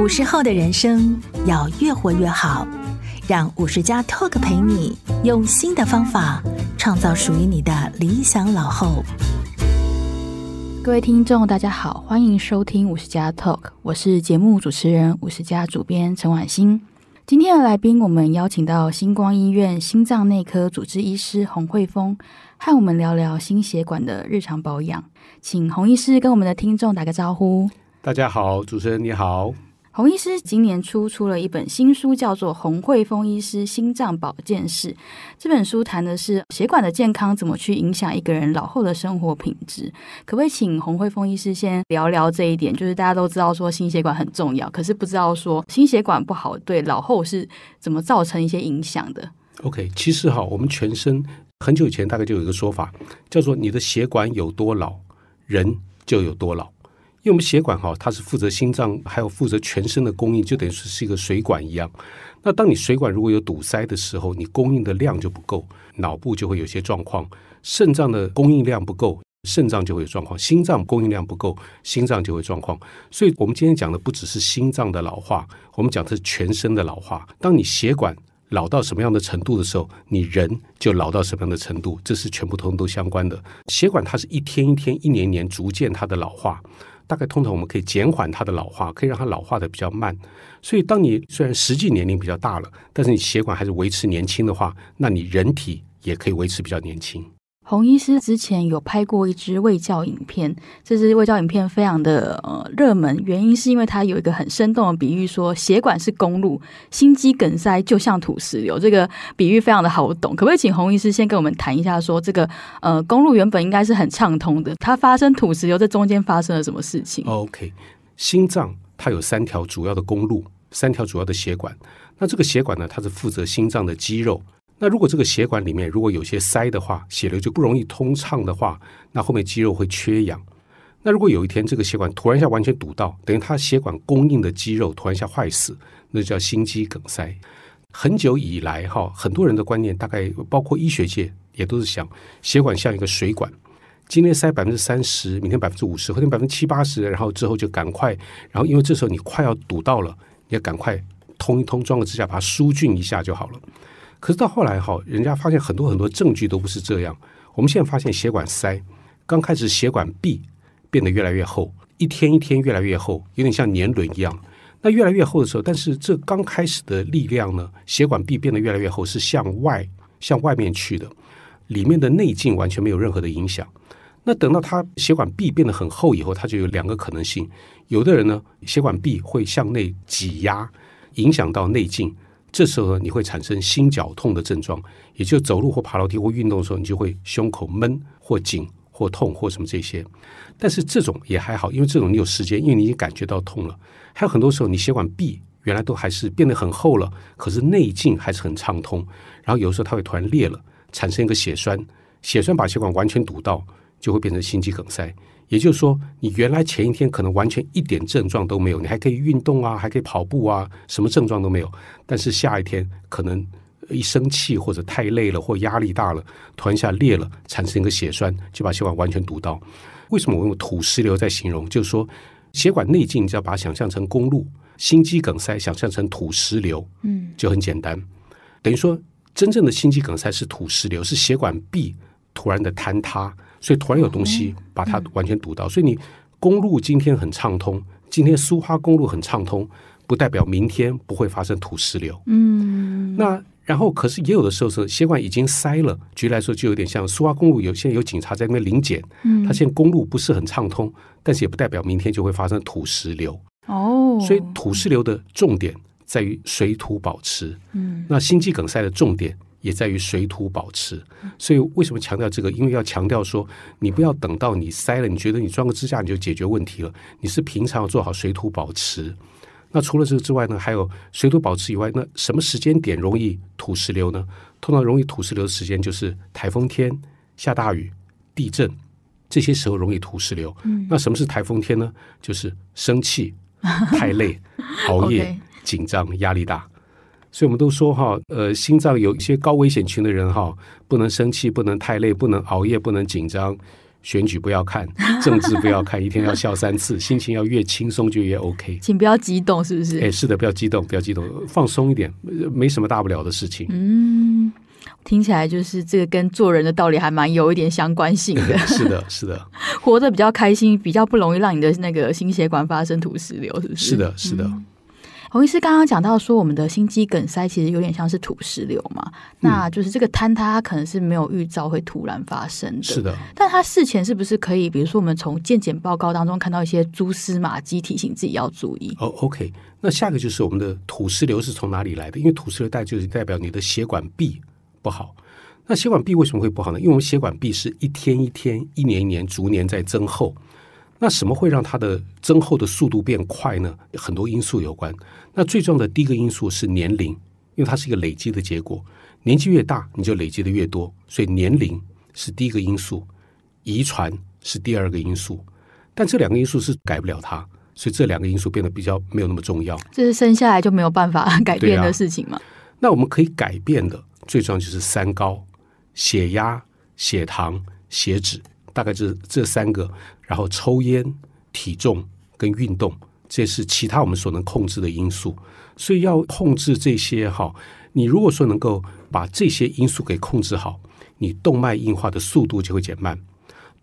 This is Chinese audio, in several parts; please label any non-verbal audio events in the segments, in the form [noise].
五十后的人生要越活越好，让五十加 Talk 陪你用新的方法创造属于你的理想老后。各位听众，大家好，欢迎收听五十加 Talk，我是节目主持人五十加主编陈婉欣。今天的来宾，我们邀请到星光医院心脏内科主治医师洪慧峰，和我们聊聊心血管的日常保养。请洪医师跟我们的听众打个招呼。大家好，主持人你好。洪医师今年初出了一本新书，叫做《洪惠峰医师心脏保健室》。这本书谈的是血管的健康怎么去影响一个人老后的生活品质。可不可以请洪惠峰医师先聊聊这一点？就是大家都知道说心血管很重要，可是不知道说心血管不好对老后是怎么造成一些影响的？OK，其实哈，我们全身很久以前大概就有一个说法，叫做你的血管有多老，人就有多老。因为我们血管哈，它是负责心脏，还有负责全身的供应，就等于是是一个水管一样。那当你水管如果有堵塞的时候，你供应的量就不够，脑部就会有些状况；肾脏的供应量不够，肾脏就会有状况；心脏供应量不够，心脏就会状况。所以，我们今天讲的不只是心脏的老化，我们讲的是全身的老化。当你血管老到什么样的程度的时候，你人就老到什么样的程度，这是全部通都相关的。血管它是一天一天、一年年逐渐它的老化。大概通常我们可以减缓它的老化，可以让它老化的比较慢。所以，当你虽然实际年龄比较大了，但是你血管还是维持年轻的话，那你人体也可以维持比较年轻。洪医师之前有拍过一支胃教影片，这支胃教影片非常的呃热门，原因是因为它有一个很生动的比喻，说血管是公路，心肌梗塞就像土石流。这个比喻非常的好懂，可不可以请洪医师先跟我们谈一下，说这个呃公路原本应该是很畅通的，它发生土石流，在中间发生了什么事情？OK，心脏它有三条主要的公路，三条主要的血管，那这个血管呢，它是负责心脏的肌肉。那如果这个血管里面如果有些塞的话，血流就不容易通畅的话，那后面肌肉会缺氧。那如果有一天这个血管突然一下完全堵到，等于它血管供应的肌肉突然一下坏死，那叫心肌梗塞。很久以来哈，很多人的观念大概包括医学界也都是想，血管像一个水管，今天塞百分之三十，明天百分之五十，后天百分之七八十，然后之后就赶快，然后因为这时候你快要堵到了，你要赶快通一通，装个支架把它疏浚一下就好了。可是到后来哈，人家发现很多很多证据都不是这样。我们现在发现血管塞，刚开始血管壁变得越来越厚，一天一天越来越厚，有点像年轮一样。那越来越厚的时候，但是这刚开始的力量呢，血管壁变得越来越厚是向外向外面去的，里面的内径完全没有任何的影响。那等到它血管壁变得很厚以后，它就有两个可能性：有的人呢，血管壁会向内挤压，影响到内径。这时候你会产生心绞痛的症状，也就走路或爬楼梯或运动的时候，你就会胸口闷或紧或痛或什么这些。但是这种也还好，因为这种你有时间，因为你已经感觉到痛了。还有很多时候，你血管壁原来都还是变得很厚了，可是内径还是很畅通。然后有的时候它会突然裂了，产生一个血栓，血栓把血管完全堵到，就会变成心肌梗塞。也就是说，你原来前一天可能完全一点症状都没有，你还可以运动啊，还可以跑步啊，什么症状都没有。但是下一天可能一生气或者太累了或压力大了，突然一下裂了，产生一个血栓，就把血管完全堵到。为什么我用土石流在形容？就是说，血管内径你要把它想象成公路，心肌梗塞想象成土石流，嗯，就很简单。等于说，真正的心肌梗塞是土石流，是血管壁突然的坍塌。所以突然有东西把它完全堵到，所以你公路今天很畅通，今天苏花公路很畅通，不代表明天不会发生土石流。嗯，那然后可是也有的时候是血管已经塞了，举来说就有点像苏花公路，有些有警察在那边临检，他现公路不是很畅通，但是也不代表明天就会发生土石流。哦，所以土石流的重点在于水土保持。嗯，那心肌梗塞的重点。也在于水土保持，所以为什么强调这个？因为要强调说，你不要等到你塞了，你觉得你装个支架你就解决问题了。你是平常要做好水土保持。那除了这个之外呢，还有水土保持以外，那什么时间点容易土石流呢？通常容易土石流的时间就是台风天、下大雨、地震这些时候容易土石流。那什么是台风天呢？就是生气、太累、[laughs] 熬夜、紧张、压力大。所以我们都说哈，呃，心脏有一些高危险群的人哈，不能生气，不能太累，不能熬夜，不能紧张。选举不要看，[laughs] 政治不要看，一天要笑三次，心情要越轻松就越 OK。请不要激动，是不是？哎，是的，不要激动，不要激动，放松一点，没什么大不了的事情。嗯，听起来就是这个跟做人的道理还蛮有一点相关性的。[laughs] 是的，是的，活得比较开心，比较不容易让你的那个心血管发生土石流，是不是？是的，是的。洪医师刚刚讲到说，我们的心肌梗塞其实有点像是土石流嘛，那就是这个坍塌，它可能是没有预兆会突然发生的。是的，但它事前是不是可以，比如说我们从健检报告当中看到一些蛛丝马迹，提醒自己要注意？哦，OK。那下一个就是我们的土石流是从哪里来的？因为土石流代就是代表你的血管壁不好。那血管壁为什么会不好呢？因为我们血管壁是一天一天、一年一年逐年在增厚。那什么会让它的增厚的速度变快呢？很多因素有关。那最重要的第一个因素是年龄，因为它是一个累积的结果。年纪越大，你就累积的越多，所以年龄是第一个因素。遗传是第二个因素，但这两个因素是改不了它，所以这两个因素变得比较没有那么重要。这是生下来就没有办法 [laughs] 改变的事情吗？那我们可以改变的，最重要就是三高：血压、血糖、血脂。大概这这三个，然后抽烟、体重跟运动，这是其他我们所能控制的因素。所以要控制这些哈，你如果说能够把这些因素给控制好，你动脉硬化的速度就会减慢，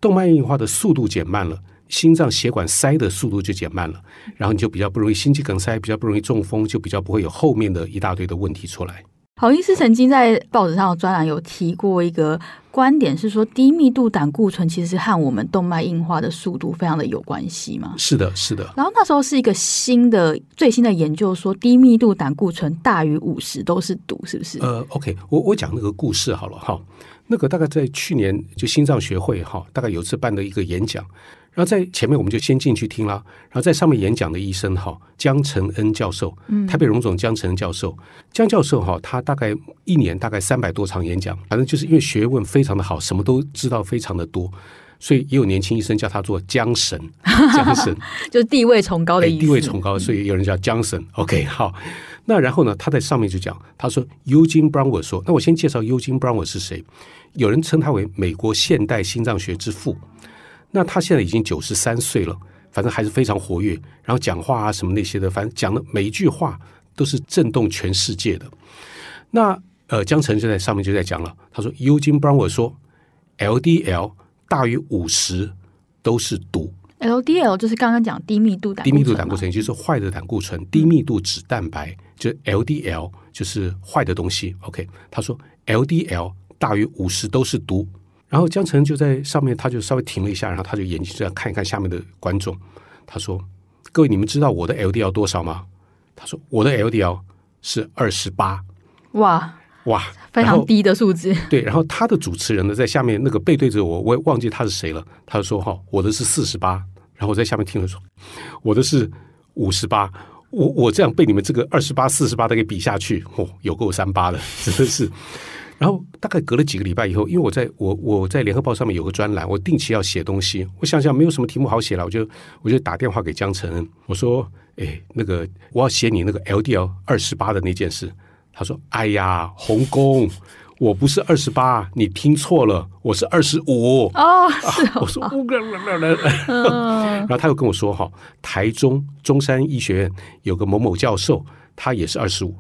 动脉硬化的速度减慢了，心脏血管塞的速度就减慢了，然后你就比较不容易心肌梗塞，比较不容易中风，就比较不会有后面的一大堆的问题出来。好医师曾经在报纸上的专栏有提过一个观点，是说低密度胆固醇其实和我们动脉硬化的速度非常的有关系嘛？是的，是的。然后那时候是一个新的最新的研究说，低密度胆固醇大于五十都是毒，是不是？呃，OK，我我讲那个故事好了哈。那个大概在去年就心脏学会哈，大概有次办的一个演讲。然后在前面我们就先进去听了，然后在上面演讲的医生哈，江承恩教授，嗯，台北荣总江承教授，江教授哈，他大概一年大概三百多场演讲，反正就是因为学问非常的好，什么都知道非常的多，所以也有年轻医生叫他做江神，[laughs] 江神 [laughs] 就是地位崇高的意思，地位崇高，所以有人叫江神。OK，好，那然后呢，他在上面就讲，他说，r 金·布朗沃说，那我先介绍 r 金·布朗沃是谁，有人称他为美国现代心脏学之父。那他现在已经九十三岁了，反正还是非常活跃。然后讲话啊什么那些的，反正讲的每一句话都是震动全世界的。那呃，江晨就在上面就在讲了，他说：“尤金，不然我说，L D L 大于五十都是毒。”L D L 就是刚刚讲低密度胆低密度胆固醇，就是坏的胆固醇。低密度脂蛋白就是 L D L，就是坏的东西。OK，他说 L D L 大于五十都是毒。然后江城就在上面，他就稍微停了一下，然后他就眼睛这样看一看下面的观众。他说：“各位，你们知道我的 LDL 多少吗？”他说：“我的 LDL 是二十八。”哇哇，非常低的数字。对，然后他的主持人呢，在下面那个背对着我，我也忘记他是谁了。他就说：“哈，我的是四十八。”然后我在下面听了说：“我的是五十八。”我我这样被你们这个二十八、四十八的给比下去，哦，有够三八的，[laughs] 真的是。然后大概隔了几个礼拜以后，因为我在我我在联合报上面有个专栏，我定期要写东西。我想想，没有什么题目好写了，我就我就打电话给江城，我说：“哎，那个我要写你那个 L D L 二十八的那件事。”他说：“哎呀，洪工，我不是二十八，你听错了，我是二十五。”哦，是。我说：“乌啦唔啦唔然后他又跟我说：“哈，台中中山医学院有个某某教授，他也是二十五。”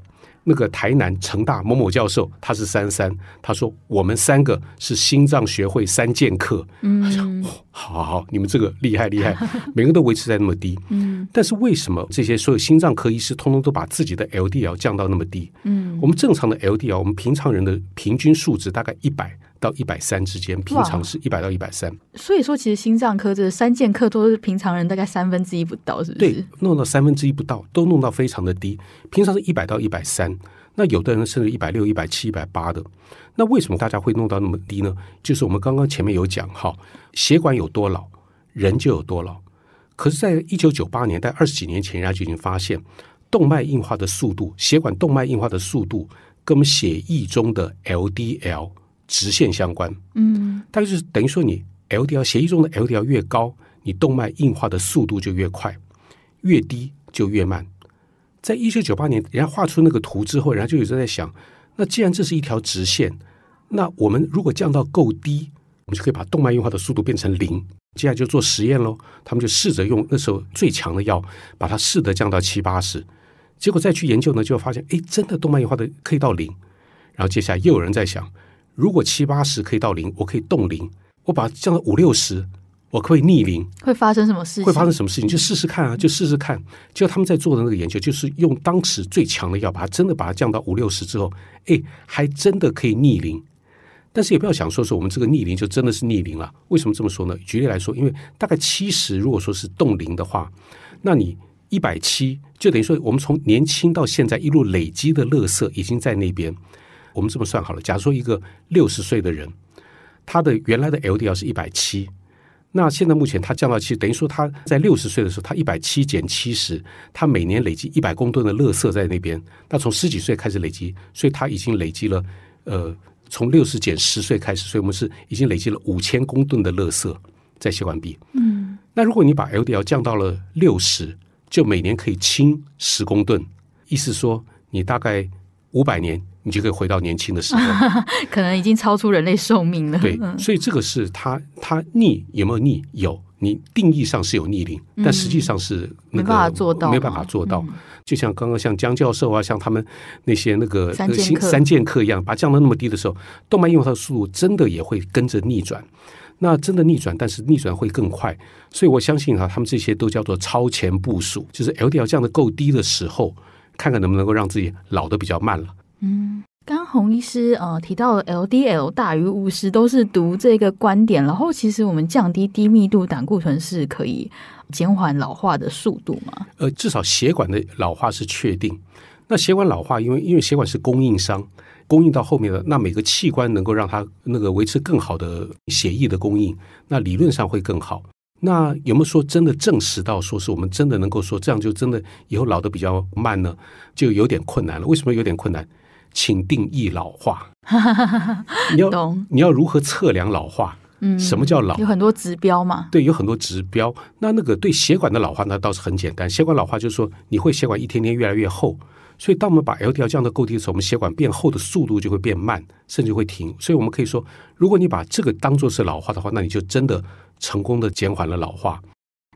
那个台南成大某某教授，他是三三，他说我们三个是心脏学会三剑客，嗯，好，好，好，你们这个厉害厉害，[laughs] 每个人都维持在那么低，嗯，但是为什么这些所有心脏科医师通通都把自己的 LDL 降到那么低？嗯，我们正常的 LDL，我们平常人的平均数值大概一百。到一百三之间，平常是一百到一百三。所以说，其实心脏科这三剑客都是平常人，大概三分之一不到，是不是？对，弄到三分之一不到，都弄到非常的低。平常是一百到一百三，那有的人甚至一百六、一百七、一百八的。那为什么大家会弄到那么低呢？就是我们刚刚前面有讲哈，血管有多老，人就有多老。可是，在一九九八年代二十几年前，人家就已经发现动脉硬化的速度，血管动脉硬化的速度跟我们血液中的 LDL。直线相关，嗯，大概就是等于说，你 LDL 协议中的 LDL 越高，你动脉硬化的速度就越快，越低就越慢。在一九九八年，人家画出那个图之后，人家就有人在想：那既然这是一条直线，那我们如果降到够低，我们就可以把动脉硬化的速度变成零。接下来就做实验喽，他们就试着用那时候最强的药，把它试着降到七八十，结果再去研究呢，就发现，哎，真的动脉硬化的可以到零。然后接下来又有人在想。如果七八十可以到零，我可以冻龄；我把降到五六十，我可以逆龄。会发生什么事情？会发生什么事情？就试试看啊！就试试看。就他们在做的那个研究，就是用当时最强的药，把它真的把它降到五六十之后，哎，还真的可以逆龄。但是也不要想说是我们这个逆龄就真的是逆龄了。为什么这么说呢？举例来说，因为大概七十，如果说是冻龄的话，那你一百七就等于说我们从年轻到现在一路累积的乐色已经在那边。我们这么算好了，假如说一个六十岁的人，他的原来的 L D L 是一百七，那现在目前他降到七，等于说他在六十岁的时候，他一百七减七十，他每年累积一百公吨的垃圾在那边。那从十几岁开始累积，所以他已经累积了呃，从六十减十岁开始，所以我们是已经累积了五千公吨的垃圾在血管壁。嗯，那如果你把 L D L 降到了六十，就每年可以轻十公吨，意思说你大概五百年。你就可以回到年轻的时候，[laughs] 可能已经超出人类寿命了。对，所以这个是它它逆有没有逆？有，你定义上是有逆龄，但实际上是没办法做到，没办法做到。就像刚刚像江教授啊，像他们那些那个三三剑客一样，把降到那么低的时候，动脉硬化的速度真的也会跟着逆转。那真的逆转，但是逆转会更快。所以我相信啊，他们这些都叫做超前部署，就是 L D L 降的够低的时候，看看能不能够让自己老的比较慢了。嗯，刚刚洪医师呃提到了 LDL 大于五十都是毒这个观点，然后其实我们降低低密度胆固醇是可以减缓老化的速度嘛？呃，至少血管的老化是确定。那血管老化，因为因为血管是供应商，供应到后面的那每个器官能够让它那个维持更好的血液的供应，那理论上会更好。那有没有说真的证实到说是我们真的能够说这样就真的以后老的比较慢呢？就有点困难了。为什么有点困难？请定义老化，[laughs] 你要懂，你要如何测量老化？嗯，什么叫老？有很多指标嘛，对，有很多指标。那那个对血管的老化，那倒是很简单。血管老化就是说，你会血管一天天越来越厚，所以当我们把 LDL 降的够低的时候，我们血管变厚的速度就会变慢，甚至会停。所以，我们可以说，如果你把这个当做是老化的话，那你就真的成功的减缓了老化。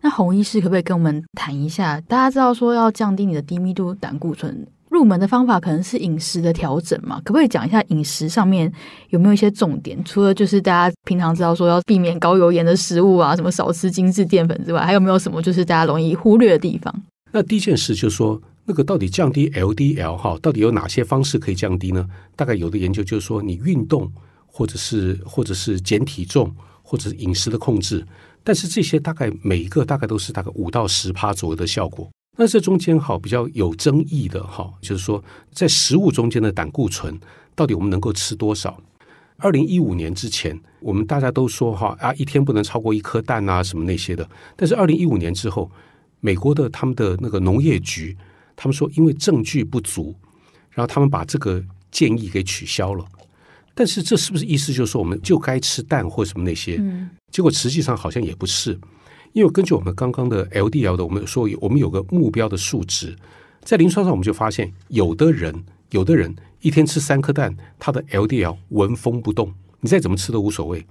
那洪医师可不可以跟我们谈一下？大家知道说要降低你的低密度胆固醇。入门的方法可能是饮食的调整嘛？可不可以讲一下饮食上面有没有一些重点？除了就是大家平常知道说要避免高油盐的食物啊，什么少吃精致淀粉之外，还有没有什么就是大家容易忽略的地方？那第一件事就是说，那个到底降低 LDL 哈，到底有哪些方式可以降低呢？大概有的研究就是说，你运动或者是或者是减体重，或者是饮食的控制，但是这些大概每一个大概都是大概五到十趴左右的效果。那这中间哈比较有争议的哈，就是说在食物中间的胆固醇到底我们能够吃多少？二零一五年之前，我们大家都说哈啊一天不能超过一颗蛋啊什么那些的。但是二零一五年之后，美国的他们的那个农业局，他们说因为证据不足，然后他们把这个建议给取消了。但是这是不是意思就是说我们就该吃蛋或什么那些？嗯，结果实际上好像也不是。因为根据我们刚刚的 LDL 的，我们说我们有个目标的数值，在临床上我们就发现，有的人有的人一天吃三颗蛋，他的 LDL 纹风不动，你再怎么吃都无所谓。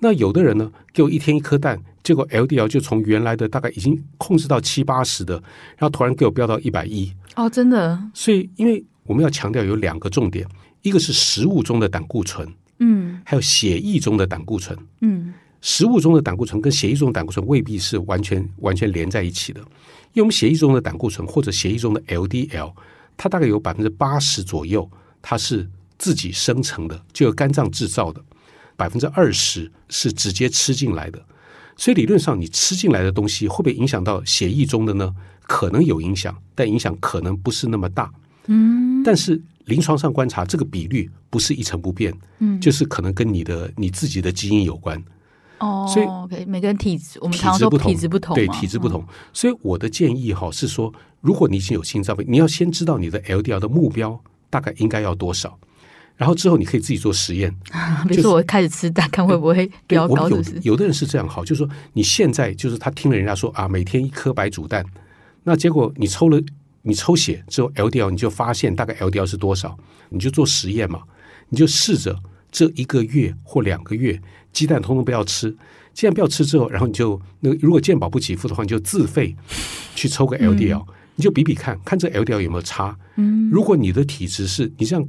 那有的人呢，给我一天一颗蛋，结果 LDL 就从原来的大概已经控制到七八十的，然后突然给我飙到一百一哦，真的。所以因为我们要强调有两个重点，一个是食物中的胆固醇，嗯，还有血液中的胆固醇，嗯。食物中的胆固醇跟血液中的胆固醇未必是完全完全连在一起的，因为我们血液中的胆固醇或者血液中的 LDL，它大概有百分之八十左右它是自己生成的，就由肝脏制造的，百分之二十是直接吃进来的。所以理论上你吃进来的东西会不会影响到血液中的呢？可能有影响，但影响可能不是那么大。嗯，但是临床上观察这个比率不是一成不变，嗯，就是可能跟你的你自己的基因有关。哦，所以每个人体质，我们常说体质不同，对，体质不同。所以我的建议哈是说，如果你已经有心脏病，你要先知道你的 LDL 的目标大概应该要多少，然后之后你可以自己做实验。[laughs] 比如说我开始吃蛋，看会不会飙高。有有的人是这样，好，就是说你现在就是他听了人家说啊，每天一颗白煮蛋，那结果你抽了你抽血之后 LDL 你就发现大概 LDL 是多少，你就做实验嘛，你就试着这一个月或两个月。鸡蛋通通不要吃，鸡蛋不要吃之后，然后你就那个如果健宝不给付的话，你就自费去抽个 LDL，你就比比看看这 LDL 有没有差。嗯，如果你的体质是你这样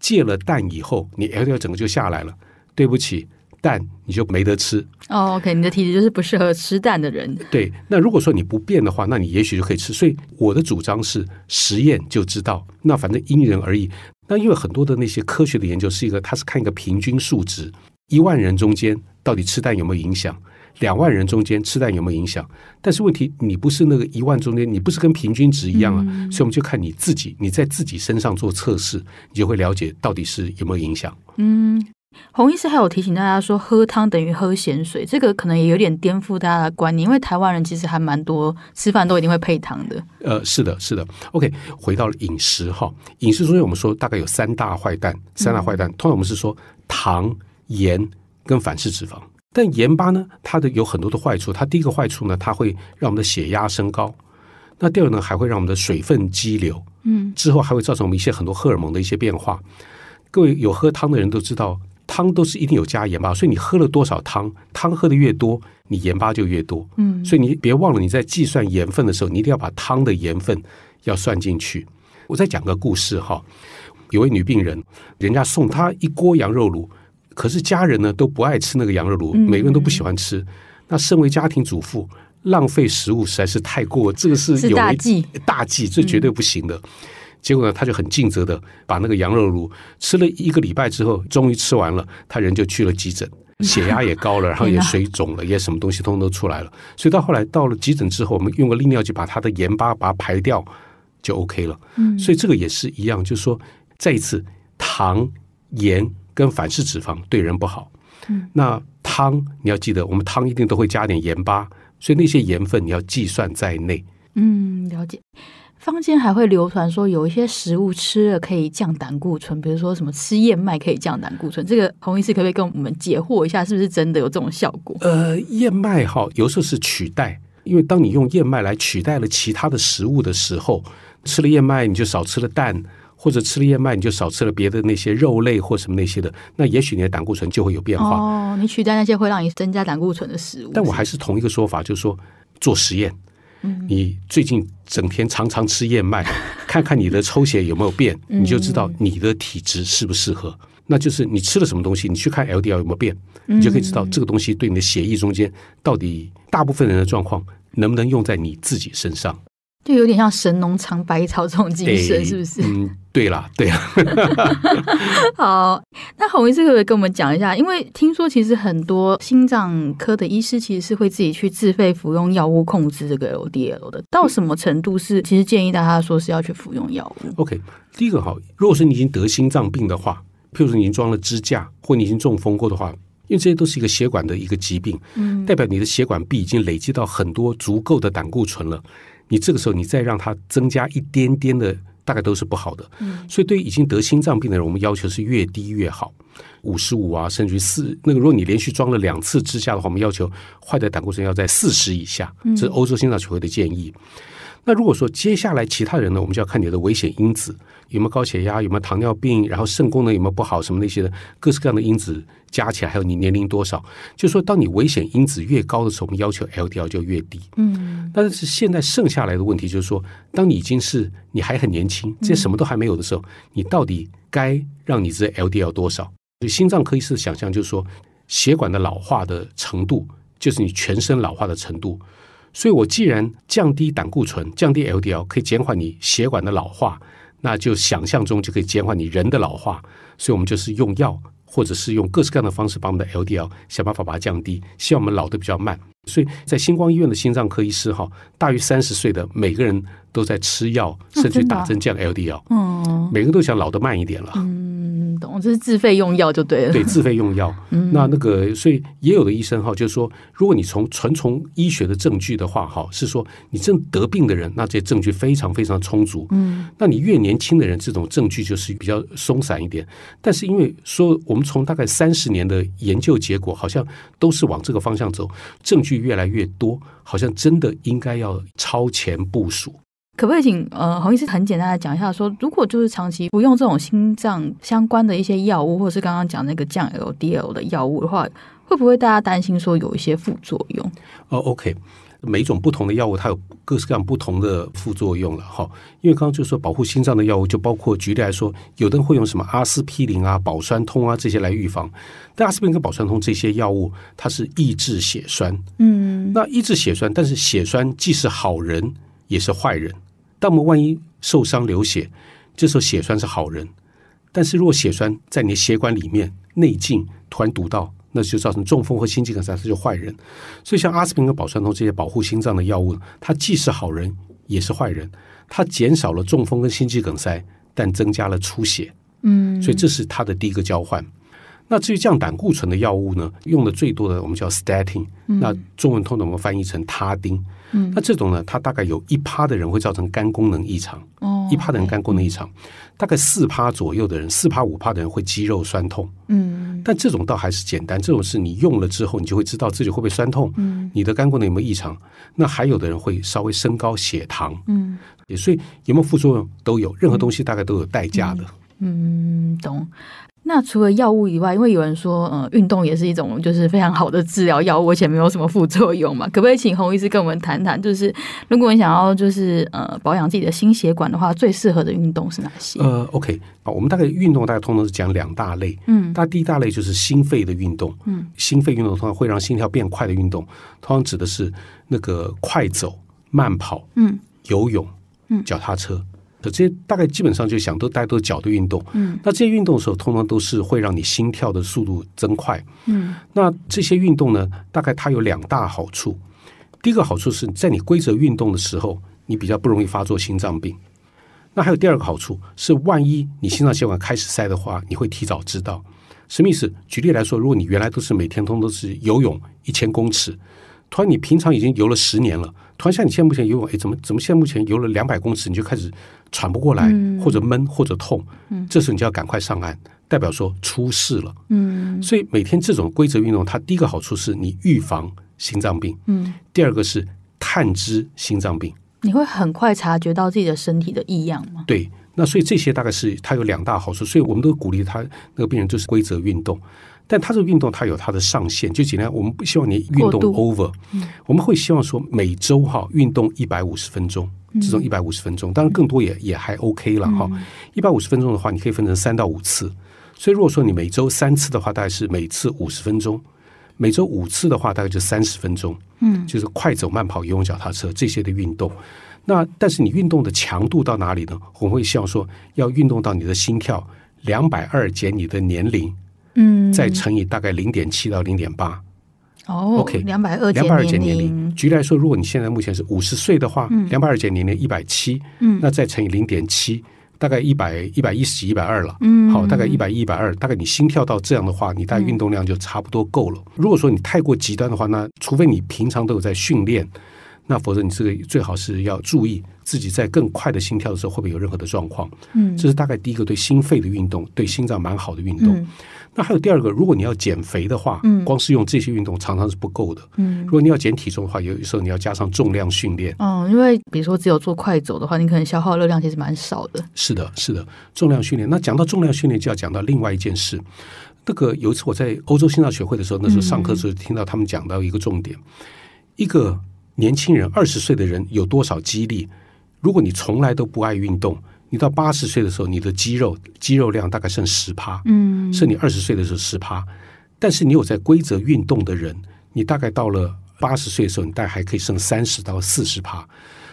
戒了蛋以后，你 LDL 整个就下来了，对不起，蛋你就没得吃。哦，OK，你的体质就是不适合吃蛋的人。对，那如果说你不变的话，那你也许就可以吃。所以我的主张是实验就知道，那反正因人而异。那因为很多的那些科学的研究是一个，它是看一个平均数值。一万人中间到底吃蛋有没有影响？两万人中间吃蛋有没有影响？但是问题，你不是那个一万中间，你不是跟平均值一样啊，所以我们就看你自己，你在自己身上做测试，你就会了解到底是有没有影响。嗯，洪医师还有提醒大家说，喝汤等于喝咸水，这个可能也有点颠覆大家的观念，因为台湾人其实还蛮多吃饭都一定会配汤的。呃，是的，是的。OK，回到了饮食哈，饮食中间我们说大概有三大坏蛋，三大坏蛋通常我们是说糖。盐跟反式脂肪，但盐巴呢，它的有很多的坏处。它第一个坏处呢，它会让我们的血压升高。那第二呢，还会让我们的水分激流，嗯，之后还会造成我们一些很多荷尔蒙的一些变化。各位有喝汤的人都知道，汤都是一定有加盐巴，所以你喝了多少汤，汤喝的越多，你盐巴就越多。嗯，所以你别忘了你在计算盐分的时候，你一定要把汤的盐分要算进去。我再讲个故事哈，有位女病人，人家送她一锅羊肉卤。可是家人呢都不爱吃那个羊肉炉，每个人都不喜欢吃。那身为家庭主妇，浪费食物实在是太过，这个是大忌，大忌，这绝对不行的。结果呢，他就很尽责的把那个羊肉炉吃了一个礼拜之后，终于吃完了，他人就去了急诊，血压也高了，[laughs] 然后也水肿了，也什么东西通都出来了。所以到后来到了急诊之后，我们用个利尿剂把他的盐巴把它排掉，就 OK 了。嗯，所以这个也是一样，就是说，再一次糖盐。跟反式脂肪对人不好。嗯，那汤你要记得，我们汤一定都会加点盐巴，所以那些盐分你要计算在内。嗯，了解。坊间还会流传说有一些食物吃了可以降胆固醇，比如说什么吃燕麦可以降胆固醇，这个洪医师可不可以跟我们解惑一下，是不是真的有这种效果？呃，燕麦哈，有时候是取代，因为当你用燕麦来取代了其他的食物的时候，吃了燕麦你就少吃了蛋。或者吃了燕麦，你就少吃了别的那些肉类或什么那些的，那也许你的胆固醇就会有变化。哦，你取代那些会让你增加胆固醇的食物。但我还是同一个说法，就是说做实验。嗯。你最近整天常常吃燕麦，看看你的抽血有没有变，你就知道你的体质适不适合。那就是你吃了什么东西，你去看 LDL 有没有变，你就可以知道这个东西对你的血液中间到底大部分人的状况能不能用在你自己身上。就有点像神农尝百草这种精神，是不是？嗯，对啦，对啊。[laughs] 好，那红医师可以跟我们讲一下，因为听说其实很多心脏科的医师其实是会自己去自费服用药物控制这个 LDL 的。到什么程度是其实建议大家说是要去服用药物？OK，第一个好，如果是你已经得心脏病的话，譬如说你已经装了支架或你已经中风过的话，因为这些都是一个血管的一个疾病，嗯，代表你的血管壁已经累积到很多足够的胆固醇了。你这个时候你再让它增加一点点的，大概都是不好的。嗯，所以对于已经得心脏病的人，我们要求是越低越好，五十五啊，甚至于四。那个如果你连续装了两次支架的话，我们要求坏的胆固醇要在四十以下，这是欧洲心脏学会的建议。那如果说接下来其他人呢，我们就要看你的危险因子有没有高血压，有没有糖尿病，然后肾功能有没有不好什么那些的，各式各样的因子加起来，还有你年龄多少，就说当你危险因子越高的时候，我们要求 LDL 就越低。嗯，但是现在剩下来的问题就是说，当你已经是你还很年轻，这什么都还没有的时候，你到底该让你这 LDL 多少？就心脏科医师想象就是说，血管的老化的程度就是你全身老化的程度。所以我既然降低胆固醇、降低 LDL 可以减缓你血管的老化，那就想象中就可以减缓你人的老化。所以我们就是用药，或者是用各式各样的方式，把我们的 LDL 想办法把它降低，希望我们老的比较慢。所以在星光医院的心脏科医师哈，大于三十岁的每个人都在吃药，甚至打针降 LDL，嗯，每个人都想老的慢一点了，嗯。懂，这是自费用药就对了。对，自费用药。[laughs] 那那个，所以也有的医生哈，就是说，如果你从纯从医学的证据的话哈，是说你正得病的人，那这证据非常非常充足。嗯，那你越年轻的人，这种证据就是比较松散一点。但是因为说我们从大概三十年的研究结果，好像都是往这个方向走，证据越来越多，好像真的应该要超前部署。可不可以请呃洪医师很简单的讲一下，说如果就是长期服用这种心脏相关的一些药物，或者是刚刚讲那个降 LDL 的药物的话，会不会大家担心说有一些副作用？哦，OK，每一种不同的药物它有各式各样不同的副作用了哈。因为刚刚就说保护心脏的药物，就包括举例来说，有的人会用什么阿司匹林啊、保酸通啊这些来预防。但阿司匹林跟保酸通这些药物，它是抑制血栓，嗯，那抑制血栓，但是血栓既是好人也是坏人。但我们万一受伤流血，这时候血栓是好人；但是如果血栓在你的血管里面内径突然堵到，那就造成中风和心肌梗塞，这就坏人。所以像阿司匹林保心通这些保护心脏的药物，它既是好人也是坏人，它减少了中风跟心肌梗塞，但增加了出血。嗯，所以这是它的第一个交换。那至于降胆固醇的药物呢，用的最多的我们叫 statin，那中文通常我们翻译成他汀。嗯，那这种呢，它大概有一趴的人会造成肝功能异常，一趴的人肝功能异常，大概四趴左右的人，四趴五趴的人会肌肉酸痛。嗯，但这种倒还是简单，这种是你用了之后，你就会知道自己会不会酸痛，嗯，你的肝功能有没有异常？那还有的人会稍微升高血糖。嗯，所以有没有副作用都有，任何东西大概都有代价的。嗯，懂。那除了药物以外，因为有人说，呃，运动也是一种就是非常好的治疗药物，而且没有什么副作用嘛。[laughs] 可不可以请洪医师跟我们谈谈，就是如果你想要就是呃保养自己的心血管的话，最适合的运动是哪些？呃，OK，好，我们大概运动大概通常是讲两大类，嗯，那第一大类就是心肺的运动，嗯，心肺运动通常会让心跳变快的运动，通常指的是那个快走、慢跑、嗯，游泳、嗯，脚踏车。可这些大概基本上就想都带是脚的运动，嗯，那这些运动的时候，通常都是会让你心跳的速度增快，嗯，那这些运动呢，大概它有两大好处。第一个好处是在你规则运动的时候，你比较不容易发作心脏病。那还有第二个好处是，万一你心脏血管开始塞的话，你会提早知道。什么意思？举例来说，如果你原来都是每天通都是游泳一千公尺，突然你平常已经游了十年了。突然像你现在目前游泳，哎，怎么怎么现在目前游了两百公尺你就开始喘不过来，或者闷或者痛，嗯，这时候你就要赶快上岸，代表说出事了，嗯，所以每天这种规则运动，它第一个好处是你预防心脏病，嗯，第二个是探知心脏病，你会很快察觉到自己的身体的异样吗？对，那所以这些大概是它有两大好处，所以我们都鼓励他那个病人就是规则运动。但它这个运动，它有它的上限。就简单，我们不希望你运动 over。我们会希望说，每周哈运动一百五十分钟，至少一百五十分钟。当然更多也也还 OK 了哈。一百五十分钟的话，你可以分成三到五次。所以如果说你每周三次的话，大概是每次五十分钟；每周五次的话，大概就三十分钟。嗯，就是快走、慢跑、游泳、脚踏车这些的运动。那但是你运动的强度到哪里呢？我们会希望说，要运动到你的心跳两百二减你的年龄。嗯，再乘以大概零点七到零点八，哦，OK，两百二两百二减年龄，举例来说，如果你现在目前是五十岁的话，两百二减年龄一百七，嗯，那再乘以零点七，大概一百一百一十一百二了，嗯，好，大概一百一百二，大概你心跳到这样的话，你大概运动量就差不多够了。如果说你太过极端的话，那除非你平常都有在训练。那否则你这个最好是要注意自己在更快的心跳的时候会不会有任何的状况？嗯，这是大概第一个对心肺的运动，对心脏蛮好的运动。那还有第二个，如果你要减肥的话，嗯，光是用这些运动常常是不够的。嗯，如果你要减体重的话，有的时候你要加上重量训练。嗯，因为比如说只有做快走的话，你可能消耗热量其实蛮少的。是的，是的，重量训练。那讲到重量训练，就要讲到另外一件事。那个有一次我在欧洲心脏学会的时候，那时候上课时候听到他们讲到一个重点，一个。年轻人，二十岁的人有多少肌力？如果你从来都不爱运动，你到八十岁的时候，你的肌肉肌肉量大概剩十趴，嗯，剩你二十岁的时候十趴。但是你有在规则运动的人，你大概到了八十岁的时候，你大概还可以剩三十到四十趴。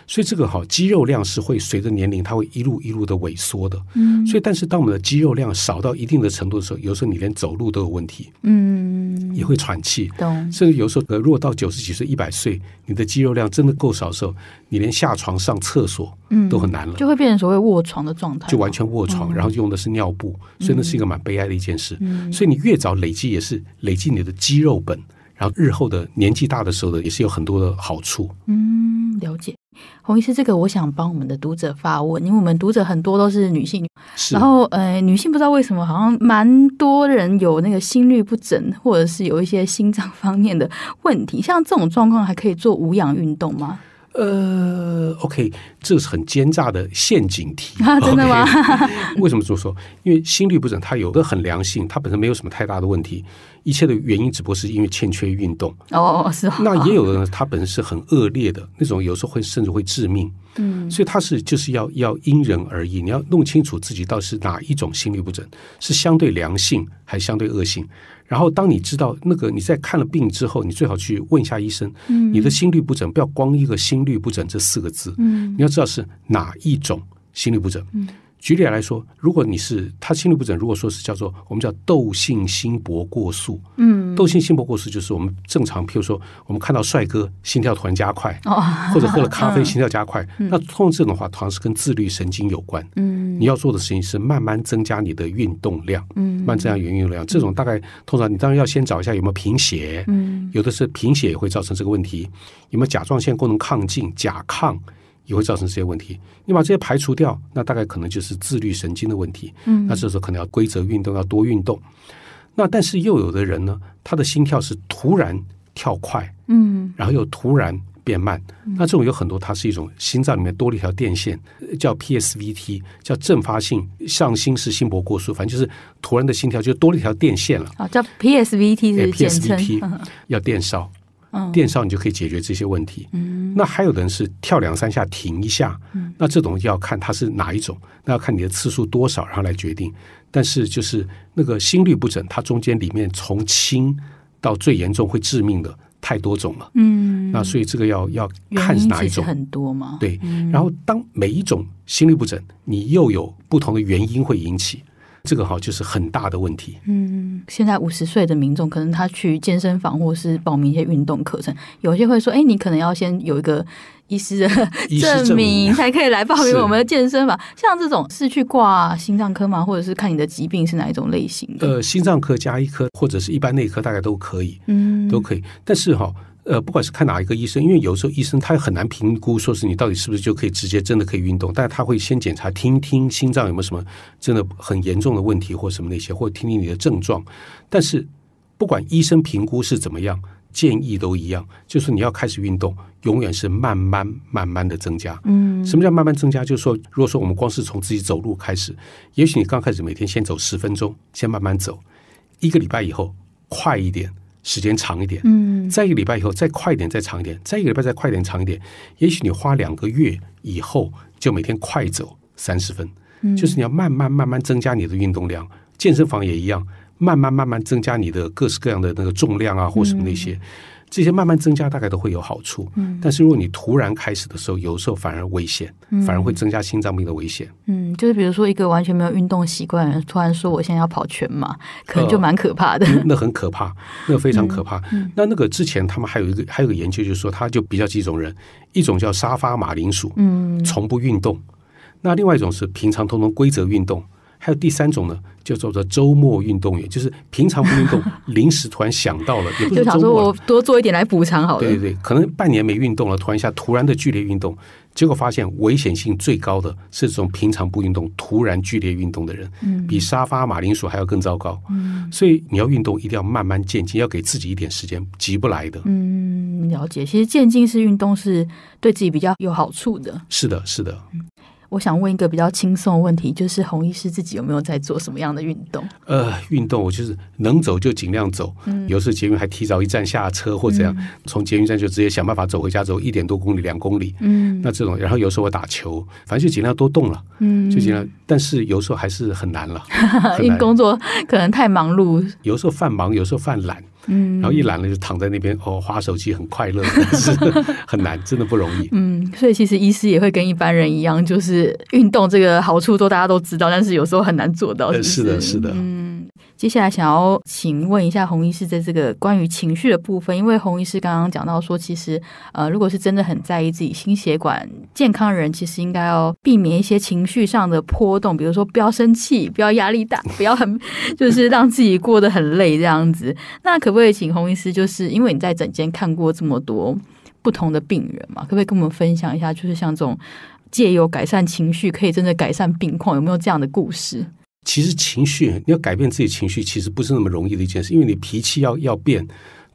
所以这个哈，肌肉量是会随着年龄，它会一路一路的萎缩的。嗯，所以但是当我们的肌肉量少到一定的程度的时候，有时候你连走路都有问题。嗯，也会喘气。懂。甚至有时候，如果到九十几岁、一百岁，你的肌肉量真的够少的时候，你连下床上厕所都很难了，就会变成所谓卧床的状态，就完全卧床，然后用的是尿布。所以那是一个蛮悲哀的一件事。所以你越早累积，也是累积你的肌肉本。然后日后的年纪大的时候呢，也是有很多的好处。嗯，了解，洪医师，这个我想帮我们的读者发问，因为我们读者很多都是女性，然后呃，女性不知道为什么好像蛮多人有那个心律不整，或者是有一些心脏方面的问题，像这种状况还可以做无氧运动吗？呃，OK，这是很奸诈的陷阱题，[laughs] 真的吗？[laughs] 为什么这么说？因为心律不整，它有个很良性，它本身没有什么太大的问题，一切的原因只不过是因为欠缺运动。哦，是。那也有的呢，它本身是很恶劣的，那种有时候会甚至会致命。嗯，所以它是就是要要因人而异，你要弄清楚自己到底是哪一种心律不整，是相对良性还是相对恶性。然后，当你知道那个你在看了病之后，你最好去问一下医生，你的心律不整，不要光一个“心律不整”这四个字，你要知道是哪一种心律不整。举例来说，如果你是他心律不整，如果说是叫做我们叫窦性心搏过速，嗯，窦性心搏过速就是我们正常，譬如说我们看到帅哥心跳突然加快，或者喝了咖啡心跳加快，那通常这种话通常是跟自律神经有关。嗯，你要做的事情是慢慢增加你的运动量，嗯，慢增加运动量。这种大概通常你当然要先找一下有没有贫血，嗯，有的是贫血也会造成这个问题，有没有甲状腺功能亢进，甲亢？也会造成这些问题。你把这些排除掉，那大概可能就是自律神经的问题。嗯，那这时候可能要规则运动，要多运动。那但是又有的人呢，他的心跳是突然跳快，嗯，然后又突然变慢。那这种有很多，它是一种心脏里面多了一条电线，叫 PSVT，叫阵发性上心室心搏过速，反正就是突然的心跳就多了一条电线了。啊，叫 PSVT 是简称，[laughs] 要电烧。电商你就可以解决这些问题。嗯，那还有的人是跳两三下停一下。嗯，那这种要看它是哪一种，那要看你的次数多少，然后来决定。但是就是那个心律不整，它中间里面从轻到最严重会致命的太多种了。嗯，那所以这个要要看是哪一种很多吗？对，然后当每一种心律不整，你又有不同的原因会引起。这个哈就是很大的问题。嗯，现在五十岁的民众可能他去健身房或是报名一些运动课程，有些会说：“哎，你可能要先有一个医师的 [laughs] 证明，才可以来报名我们的健身房。”像这种是去挂心脏科吗？或者是看你的疾病是哪一种类型的？呃，心脏科加一科或者是一般内科，大概都可以。嗯，都可以。但是哈。呃，不管是看哪一个医生，因为有时候医生他很难评估，说是你到底是不是就可以直接真的可以运动，但他会先检查听听心脏有没有什么真的很严重的问题或什么那些，或听听你的症状。但是不管医生评估是怎么样，建议都一样，就是你要开始运动，永远是慢慢慢慢的增加。嗯，什么叫慢慢增加？就是说，如果说我们光是从自己走路开始，也许你刚开始每天先走十分钟，先慢慢走，一个礼拜以后快一点。时间长一点，嗯，在一个礼拜以后再快一点，再长一点，在一个礼拜再快一点长一点，也许你花两个月以后就每天快走三十分，嗯，就是你要慢慢慢慢增加你的运动量，健身房也一样，慢慢慢慢增加你的各式各样的那个重量啊，或什么那些。这些慢慢增加，大概都会有好处。嗯，但是如果你突然开始的时候，有时候反而危险，反而会增加心脏病的危险。嗯，就是比如说一个完全没有运动习惯的人，突然说我现在要跑全马，可能就蛮可怕的。那很可怕，[laughs] 那非常可怕。那那个之前他们还有一个还有个研究，就是说他就比较几种人，一种叫沙发马铃薯，嗯，从不运动；那另外一种是平常通通规则运动。还有第三种呢，叫做“周末运动员”，就是平常不运动，[laughs] 临时突然想到了，也不是周我多做一点来补偿好了。对对，可能半年没运动了，突然一下突然的剧烈运动，结果发现危险性最高的是这种平常不运动突然剧烈运动的人，嗯，比沙发马铃薯还要更糟糕。嗯，所以你要运动一定要慢慢渐进，要给自己一点时间，急不来的。嗯，了解。其实渐进式运动是对自己比较有好处的。是的，是的。我想问一个比较轻松的问题，就是洪医师自己有没有在做什么样的运动？呃，运动我就是能走就尽量走，有时候捷运还提早一站下车或怎样，从捷运站就直接想办法走回家，走一点多公里、两公里。嗯，那这种，然后有时候我打球，反正就尽量多动了，嗯，就尽量。但是有时候还是很难了，[laughs] 因为工作可能太忙碌，有时候犯忙，有时候犯懒。嗯，然后一懒了就躺在那边哦，划手机很快乐，但是 [laughs] 很难，真的不容易。嗯，所以其实医师也会跟一般人一样，就是运动这个好处都大家都知道，但是有时候很难做到。是的，是的。嗯。接下来想要请问一下洪医师在这个关于情绪的部分，因为洪医师刚刚讲到说，其实呃，如果是真的很在意自己心血管健康的人，其实应该要避免一些情绪上的波动，比如说不要生气，不要压力大，不要很 [laughs] 就是让自己过得很累这样子。那可不可以请洪医师，就是因为你在整间看过这么多不同的病人嘛，可不可以跟我们分享一下，就是像这种借由改善情绪可以真的改善病况，有没有这样的故事？其实情绪，你要改变自己情绪，其实不是那么容易的一件事，因为你脾气要要变，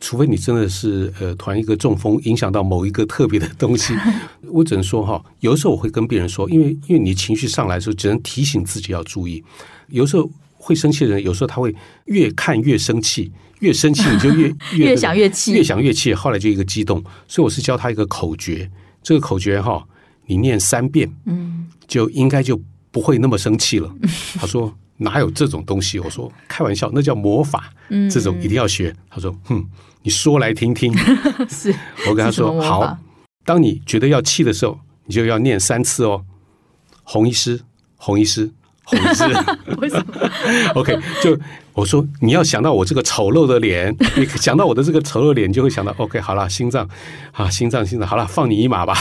除非你真的是呃，突然一个中风影响到某一个特别的东西。[laughs] 我只能说哈，有时候我会跟病人说，因为因为你情绪上来的时候，只能提醒自己要注意。有时候会生气的人，有时候他会越看越生气，越生气你就 [laughs] 越越想越气，越想越气，后来就一个激动。所以我是教他一个口诀，这个口诀哈，你念三遍，嗯，就应该就。不会那么生气了。他说：“哪有这种东西？”我说：“开玩笑，那叫魔法。这种一定要学。”他说：“哼，你说来听听。[laughs] ”是我跟他说：“好，当你觉得要气的时候，你就要念三次哦，红医师，红医师。”胡子，[laughs] [laughs] OK，就我说你要想到我这个丑陋的脸，[laughs] 你想到我的这个丑陋脸，就会想到 OK，好了，心脏啊，心脏，心脏，好了，放你一马吧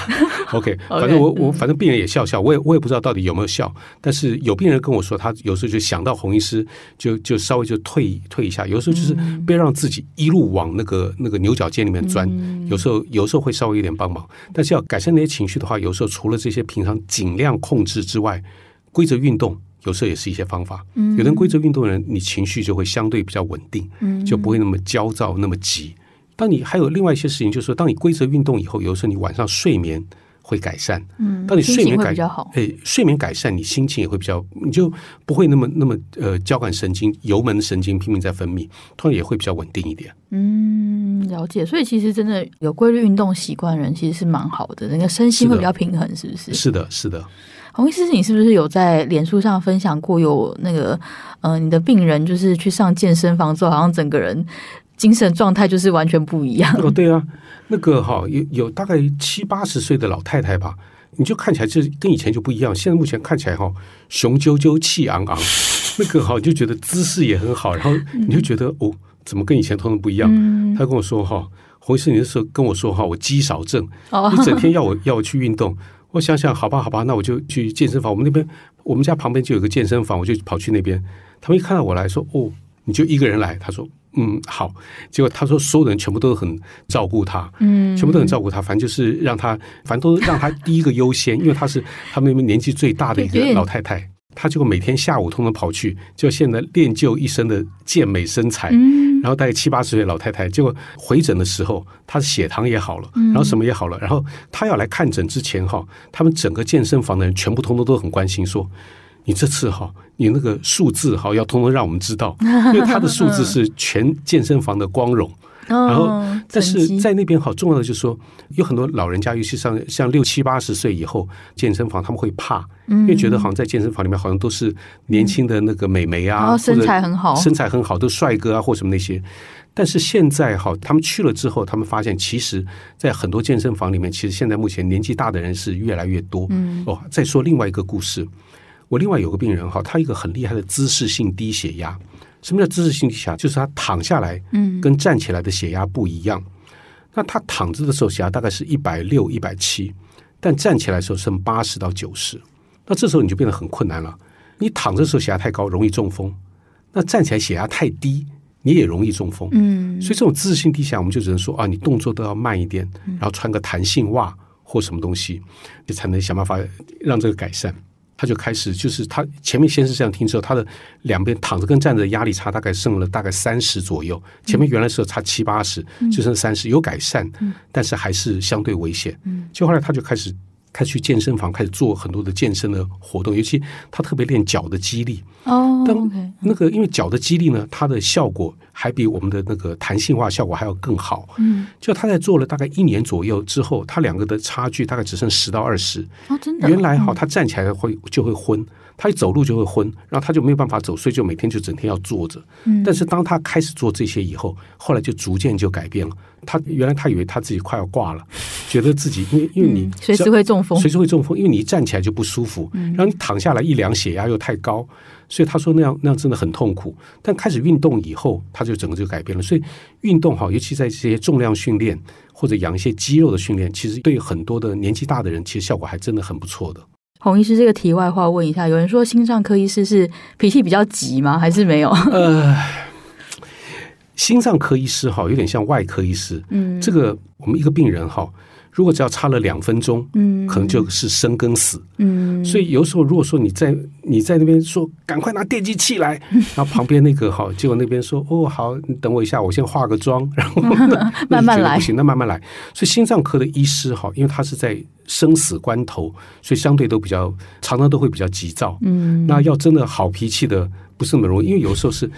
，OK，反正我我反正病人也笑笑，我也我也不知道到底有没有笑，但是有病人跟我说，他有时候就想到红医师，就就稍微就退退一下，有时候就是别让自己一路往那个那个牛角尖里面钻，有时候有时候会稍微有点帮忙，但是要改善那些情绪的话，有时候除了这些平常尽量控制之外，规则运动。有时候也是一些方法，嗯，有人规则运动的人，你情绪就会相对比较稳定，嗯，就不会那么焦躁，那么急。当你还有另外一些事情，就是说，当你规则运动以后，有时候你晚上睡眠会改善，嗯，当你睡眠改比较好，哎，睡眠改善，你心情也会比较，你就不会那么那么呃交感神经、油门神经拼命在分泌，突然也会比较稳定一点。嗯，了解。所以其实真的有规律运动习惯人，其实是蛮好的，人家身心会比较平衡，是不是？是的，是的。洪医师，你是不是有在脸书上分享过有那个嗯，你的病人就是去上健身房之后，好像整个人精神状态就是完全不一样？哦，对啊，那个哈有有大概七八十岁的老太太吧，你就看起来就跟以前就不一样。现在目前看起来哈，雄赳赳气昂昂，那个哈你就觉得姿势也很好，然后你就觉得哦，怎么跟以前通的不一样？他跟我说哈，洪医师，你的时候跟我说哈，我肌少症，你整天要我要我去运动。我想想，好吧，好吧，那我就去健身房。我们那边，我们家旁边就有个健身房，我就跑去那边。他们一看到我来说：“哦，你就一个人来。”他说：“嗯，好。”结果他说，所有人全部都很照顾他，嗯，全部都很照顾他。反正就是让他，反正都让他第一个优先，因为他是他们那边年纪最大的一个老太太。他结果每天下午通通跑去，就现在练就一身的健美身材。嗯，然后大概七八十岁老太太，结果回诊的时候，她血糖也好了，然后什么也好了。然后她要来看诊之前哈，他们整个健身房的人全部通通都很关心，说你这次哈，你那个数字哈要通通让我们知道，因为他的数字是全健身房的光荣。然后，但是在那边好重要的就是说，有很多老人家，尤其像像六七八十岁以后，健身房他们会怕，因为觉得好像在健身房里面好像都是年轻的那个美眉啊，身材很好，身材很好，都帅哥啊或什么那些。但是现在哈，他们去了之后，他们发现其实在很多健身房里面，其实现在目前年纪大的人是越来越多。哦，再说另外一个故事，我另外有个病人哈，他一个很厉害的姿势性低血压。什么叫姿势性低血？就是他躺下来，嗯，跟站起来的血压不一样。那他躺着的时候血压大概是一百六、一百七，但站起来的时候剩八十到九十。那这时候你就变得很困难了。你躺着的时候血压太高，容易中风；那站起来血压太低，你也容易中风。嗯，所以这种姿势性低血，我们就只能说啊，你动作都要慢一点，然后穿个弹性袜或什么东西，你才能想办法让这个改善。他就开始，就是他前面先是这样听之后，他的两边躺着跟站着压力差大概剩了大概三十左右，前面原来是差七八十，就剩三十，有改善，但是还是相对危险。就后来他就开始。他去健身房开始做很多的健身的活动，尤其他特别练脚的肌力。哦，当那个因为脚的肌力呢，它的效果还比我们的那个弹性化效果还要更好。嗯，就他在做了大概一年左右之后，他两个的差距大概只剩十到二十。哦，真的。原来哈，他站起来会就会昏。他一走路就会昏，然后他就没有办法走，所以就每天就整天要坐着。嗯，但是当他开始做这些以后，后来就逐渐就改变了。他原来他以为他自己快要挂了，觉得自己因为因为你随时会中风，随时会中风，因为你一站起来就不舒服，然后你躺下来一量血压又太高，所以他说那样那样真的很痛苦。但开始运动以后，他就整个就改变了。所以运动好，尤其在这些重量训练或者养一些肌肉的训练，其实对很多的年纪大的人，其实效果还真的很不错的。洪医师，这个题外话问一下，有人说心脏科医师是脾气比较急吗？[laughs] 还是没有？呃，心脏科医师哈，有点像外科医师。嗯，这个我们一个病人哈。如果只要差了两分钟，嗯，可能就是生跟死，嗯，所以有时候如果说你在你在那边说赶快拿电击器来，[laughs] 然后旁边那个好，结果那边说哦好，你等我一下，我先化个妆，然后 [laughs] 慢慢来，不行，那慢慢来。所以心脏科的医师哈，因为他是在生死关头，所以相对都比较常常都会比较急躁，嗯，那要真的好脾气的不是那么容易，因为有时候是。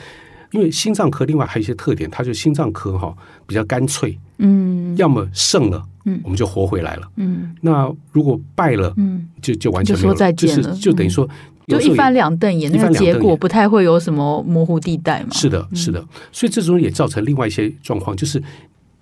因为心脏科，另外还有一些特点，它就心脏科哈比较干脆，嗯，要么胜了，嗯，我们就活回来了，嗯，那如果败了，嗯，就就完全就说再见了，就等于说就一翻两瞪眼，结果不太会有什么模糊地带嘛，是的，是的，所以这种也造成另外一些状况，就是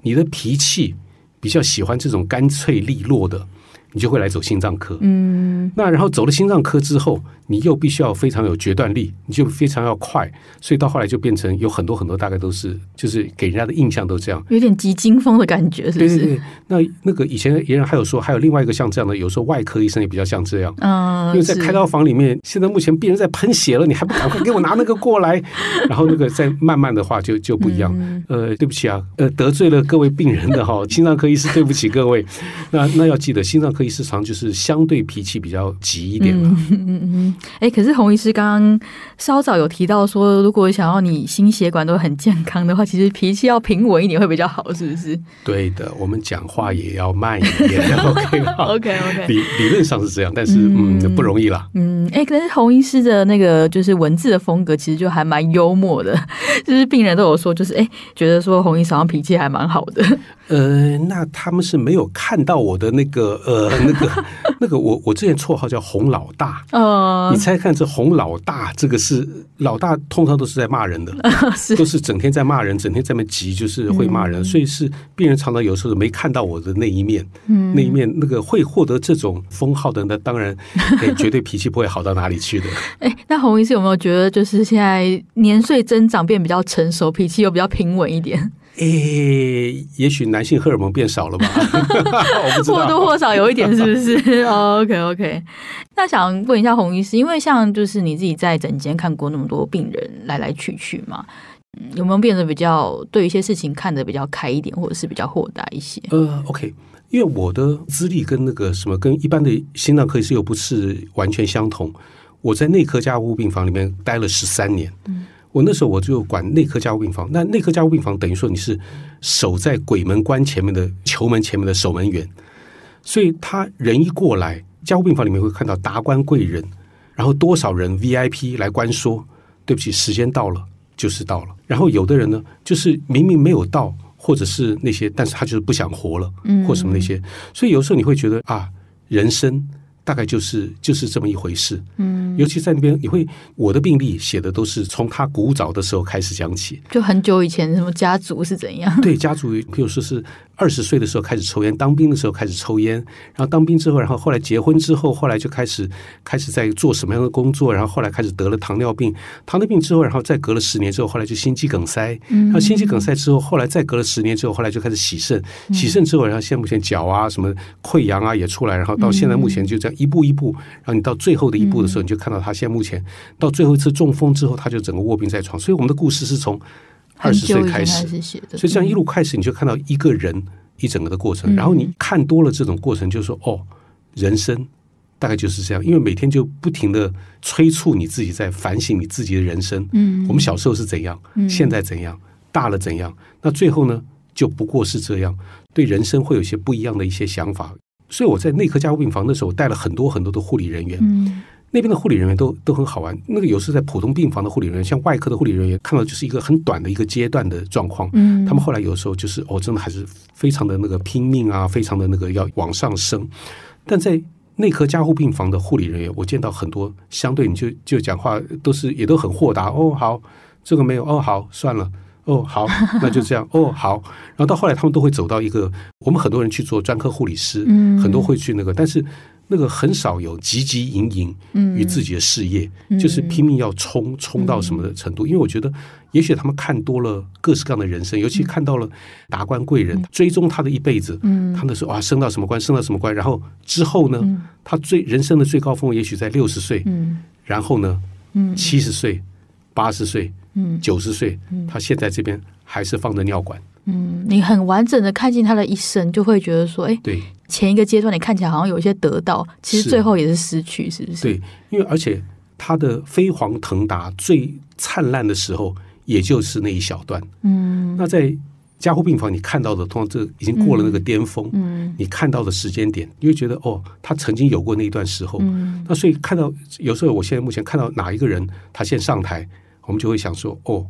你的脾气比较喜欢这种干脆利落的。你就会来走心脏科，嗯，那然后走了心脏科之后，你又必须要非常有决断力，你就非常要快，所以到后来就变成有很多很多大概都是就是给人家的印象都这样，有点急惊风的感觉，是不是？那那个以前别人还有说，还有另外一个像这样的，有时候外科医生也比较像这样，嗯，因为在开刀房里面，现在目前病人在喷血了，你还不赶快给我拿那个过来，[laughs] 然后那个再慢慢的话就就不一样，呃，对不起啊，呃，得罪了各位病人的哈，心脏科医师对不起各位，那那要记得心脏。黑医师常就是相对脾气比较急一点嗯嗯。哎，可是洪医师刚刚稍早有提到说，如果想要你心血管都很健康的话，其实脾气要平稳一点会比较好，是不是？对的，我们讲话也要慢一点。[laughs] OK OK，理理论上是这样，但是嗯，不容易啦。嗯，哎，可是洪医师的那个就是文字的风格，其实就还蛮幽默的，[laughs] 就是病人都有说，就是哎，觉得说洪医师好像脾气还蛮好的。呃，那他们是没有看到我的那个呃。那个那个，我我之前绰号叫“红老大 [laughs] ”，哦，你猜看这“红老大”这个是老大，通常都是在骂人的，[laughs] 都是整天在骂人，整天在那急，就是会骂人，所以是病人常常有时候没看到我的那一面，那一面那个会获得这种封号的，那当然也绝对脾气不会好到哪里去的。[laughs] 哎，那洪医师有没有觉得，就是现在年岁增长变比较成熟，脾气又比较平稳一点？诶，也许男性荷尔蒙变少了吧？[laughs] 或多或少有一点，是不是？OK [laughs] OK。那想问一下洪医师，因为像就是你自己在整间看过那么多病人来来去去嘛，有没有变得比较对一些事情看得比较开一点，或者是比较豁达一些？呃，OK，因为我的资历跟那个什么，跟一般的心脏科医师又不是完全相同。我在内科加护病房里面待了十三年。我那时候我就管内科加护病房，那内科加护病房等于说你是守在鬼门关前面的球门前面的守门员，所以他人一过来，加护病房里面会看到达官贵人，然后多少人 VIP 来关说，对不起，时间到了就是到了，然后有的人呢就是明明没有到，或者是那些，但是他就是不想活了，或什么那些，所以有时候你会觉得啊，人生。大概就是就是这么一回事，嗯，尤其在那边你会我的病例写的都是从他古早的时候开始讲起，就很久以前什么家族是怎样？对，家族比如说是二十岁的时候开始抽烟，当兵的时候开始抽烟，然后当兵之后，然后后来结婚之后，后来就开始开始在做什么样的工作，然后后来开始得了糖尿病，糖尿病之后，然后再隔了十年之后，后来就心肌梗塞，嗯，然后心肌梗塞之后，后来再隔了十年之后，后来就开始洗肾，洗肾之后，然后现目前脚啊什么溃疡啊也出来，然后到现在目前就在。一步一步，然后你到最后的一步的时候，你就看到他现在目前到最后一次中风之后，他就整个卧病在床。所以我们的故事是从二十岁开始，所以这样一路开始，你就看到一个人一整个的过程。然后你看多了这种过程，就说哦，人生大概就是这样。因为每天就不停的催促你自己，在反省你自己的人生。嗯，我们小时候是怎样？现在怎样？大了怎样？那最后呢？就不过是这样。对人生会有一些不一样的一些想法。所以我在内科加护病房的时候带了很多很多的护理人员，那边的护理人员都都很好玩。那个有时候在普通病房的护理人员，像外科的护理人员，看到就是一个很短的一个阶段的状况。嗯，他们后来有时候就是哦，真的还是非常的那个拼命啊，非常的那个要往上升。但在内科加护病房的护理人员，我见到很多，相对你就就讲话都是也都很豁达。哦，好，这个没有，哦，好，算了。哦，好，那就这样。哦，好，然后到后来，他们都会走到一个，我们很多人去做专科护理师，很多会去那个，但是那个很少有汲汲营营与自己的事业，就是拼命要冲冲到什么的程度。因为我觉得，也许他们看多了各式各样的人生，尤其看到了达官贵人，追踪他的一辈子，他们说哇，升到什么官，升到什么官，然后之后呢，他最人生的最高峰也许在六十岁，然后呢，七十岁、八十岁。嗯，九十岁，他现在这边还是放着尿管。嗯，你很完整的看见他的一生，就会觉得说，哎，对，前一个阶段你看起来好像有一些得到，其实最后也是失去，是不是？对，因为而且他的飞黄腾达最灿烂的时候，也就是那一小段。嗯，那在加护病房你看到的，通常这已经过了那个巅峰。嗯，你看到的时间点，你会觉得哦，他曾经有过那一段时候。嗯，那所以看到有时候，我现在目前看到哪一个人，他先上台。我们就会想说，哦，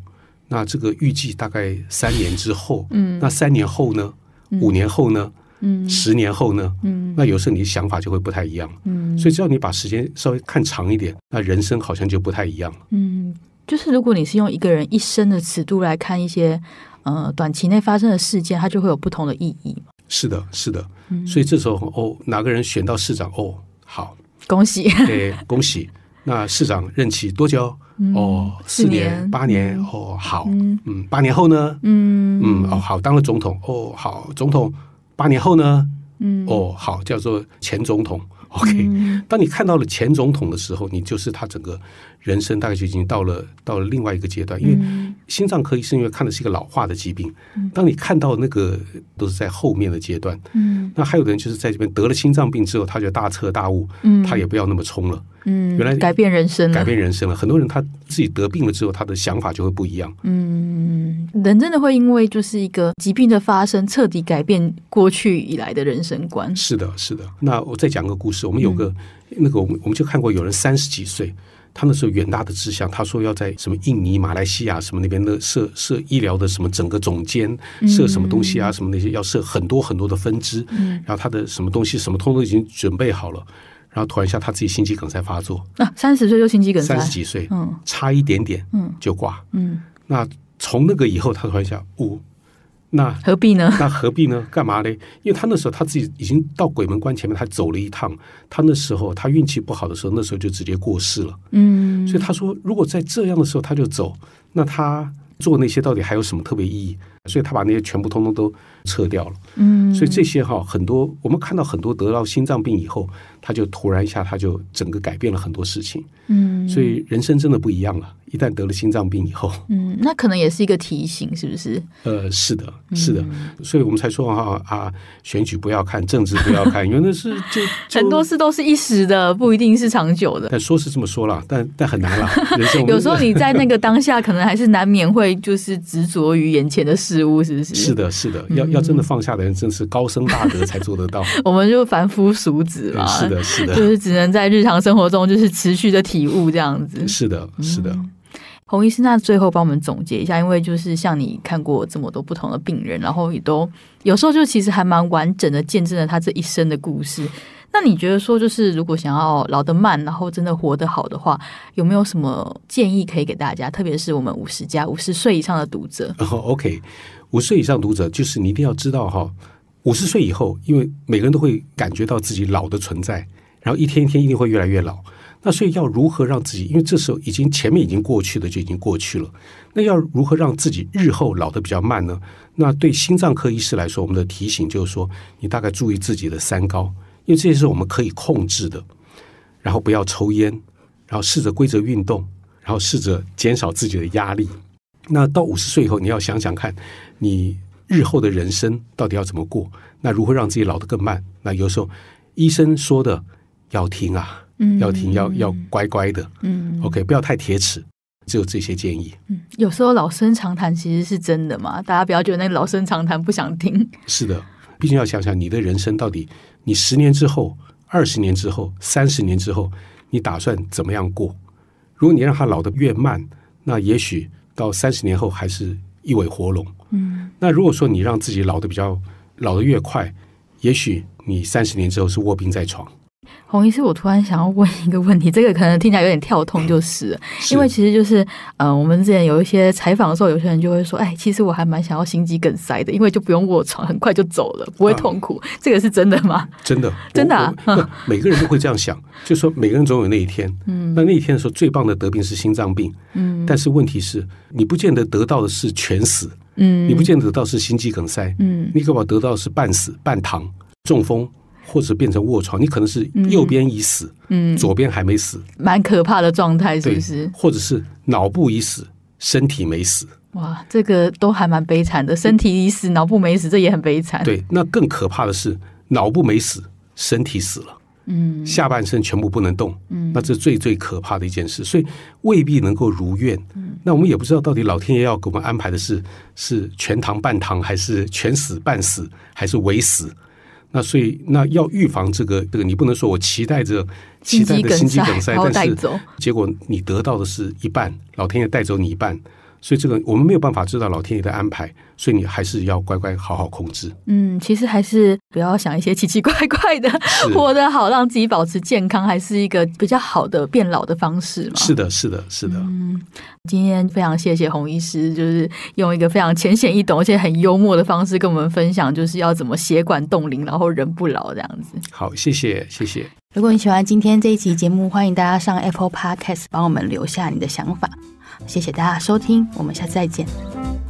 那这个预计大概三年之后，嗯，那三年后呢？五年后呢？嗯，十年后呢？嗯，那有时候你的想法就会不太一样，嗯，所以只要你把时间稍微看长一点，那人生好像就不太一样了，嗯，就是如果你是用一个人一生的尺度来看一些，呃，短期内发生的事件，它就会有不同的意义，是的，是的，嗯，所以这时候哦，哪个人选到市长？哦，好，恭喜，[laughs] 对，恭喜，那市长任期多久？哦，四年八年哦，好，嗯，八年后呢，嗯，嗯，哦，好，当了总统哦，好，总统八年后呢，嗯，哦，好，叫做前总统，OK。当你看到了前总统的时候，你就是他整个人生大概就已经到了到了另外一个阶段，因为。心脏科医生因为看的是一个老化的疾病，当你看到那个都是在后面的阶段，嗯，那还有的人就是在这边得了心脏病之后，他就大彻大悟，嗯，他也不要那么冲了，嗯，原来改变人生，改变人生了。很多人他自己得病了之后，他的想法就会不一样，嗯，人真的会因为就是一个疾病的发生，彻底改变过去以来的人生观。是的，是的。那我再讲个故事，我们有个那个我们我们就看过有人三十几岁。他那时候远大的志向，他说要在什么印尼、马来西亚什么那边的设设医疗的什么整个总监设什么东西啊，什么那些要设很多很多的分支，然后他的什么东西什么通都已经准备好了，然后突然一下他自己心肌梗塞发作，啊，三十岁就心肌梗塞，三十几岁，嗯，差一点点，嗯，就挂，嗯，那从那个以后，他突然一下，哦、那何必呢？那何必呢？干嘛呢？因为他那时候他自己已经到鬼门关前面，他走了一趟。他那时候他运气不好的时候，那时候就直接过世了。嗯。所以他说，如果在这样的时候他就走，那他做那些到底还有什么特别意义？所以他把那些全部通通都撤掉了。嗯。所以这些哈，很多我们看到很多得到心脏病以后。他就突然一下，他就整个改变了很多事情。嗯，所以人生真的不一样了。一旦得了心脏病以后，嗯，那可能也是一个提醒，是不是？呃，是的，是的。所以我们才说哈啊，选举不要看，政治不要看，[laughs] 因为那是就很多事都是一时的，不一定是长久的。但说是这么说了，但但很难了。[laughs] 有时候你在那个当下，可能还是难免会就是执着于眼前的事物，是不是？是的，是的。要要真的放下的人，真是高僧大德才做得到。[laughs] 我们就凡夫俗子了。是的。就是只能在日常生活中，就是持续的体悟这样子。是的，是的，洪医师，那最后帮我们总结一下，因为就是像你看过这么多不同的病人，然后也都有时候就其实还蛮完整的见证了他这一生的故事。那你觉得说，就是如果想要老得慢，然后真的活得好的话，有没有什么建议可以给大家？特别是我们五十加、五十岁以上的读者。然 [laughs] 后，OK，五十岁以上读者就是你一定要知道哈。五十岁以后，因为每个人都会感觉到自己老的存在，然后一天一天一定会越来越老。那所以要如何让自己？因为这时候已经前面已经过去的就已经过去了。那要如何让自己日后老的比较慢呢？那对心脏科医师来说，我们的提醒就是说，你大概注意自己的三高，因为这些是我们可以控制的。然后不要抽烟，然后试着规则运动，然后试着减少自己的压力。那到五十岁以后，你要想想看你。日后的人生到底要怎么过？那如何让自己老得更慢？那有时候医生说的要听啊，嗯，要听，要要乖乖的，嗯，OK，不要太铁齿，只有这些建议。嗯，有时候老生常谈其实是真的嘛，大家不要觉得那老生常谈不想听。是的，毕竟要想想你的人生到底，你十年之后、二十年之后、三十年之后，你打算怎么样过？如果你让他老得越慢，那也许到三十年后还是。一尾活龙，嗯，那如果说你让自己老的比较老的越快，也许你三十年之后是卧病在床。红医师，我突然想要问一个问题，这个可能听起来有点跳痛，就是因为其实就是，嗯，我们之前有一些采访的时候，有些人就会说，哎，其实我还蛮想要心肌梗塞的，因为就不用卧床，很快就走了，不会痛苦。这个是真的吗？真的，[laughs] 真的啊，每个人都会这样想，就说每个人总有那一天。嗯，那那一天的时候，最棒的得病是心脏病。嗯，但是问题是，你不见得得到的是全死。嗯，你不见得到是心肌梗塞。嗯，你可把得到是半死半躺中风。或者变成卧床，你可能是右边已死，嗯，左边还没死，蛮可怕的状态，是不是？或者是脑部已死，身体没死，哇，这个都还蛮悲惨的。身体已死，脑部没死，这也很悲惨。对，那更可怕的是脑部没死，身体死了，嗯，下半身全部不能动，嗯，那这最最可怕的一件事，所以未必能够如愿。嗯，那我们也不知道到底老天爷要给我们安排的是是全糖半糖，还是全死半死，还是唯死。那所以，那要预防这个，这个你不能说我期待着期待心肌梗塞，但是结果你得到的是一半，老天爷带走你一半。所以这个我们没有办法知道老天爷的安排，所以你还是要乖乖好好控制。嗯，其实还是不要想一些奇奇怪怪的，[laughs] 活得好，让自己保持健康，还是一个比较好的变老的方式嘛。是的，是的，是的。嗯，今天非常谢谢洪医师，就是用一个非常浅显易懂而且很幽默的方式跟我们分享，就是要怎么血管冻龄，然后人不老这样子。好，谢谢，谢谢。如果你喜欢今天这一期节目，欢迎大家上 Apple Podcast 帮我们留下你的想法。谢谢大家收听，我们下次再见。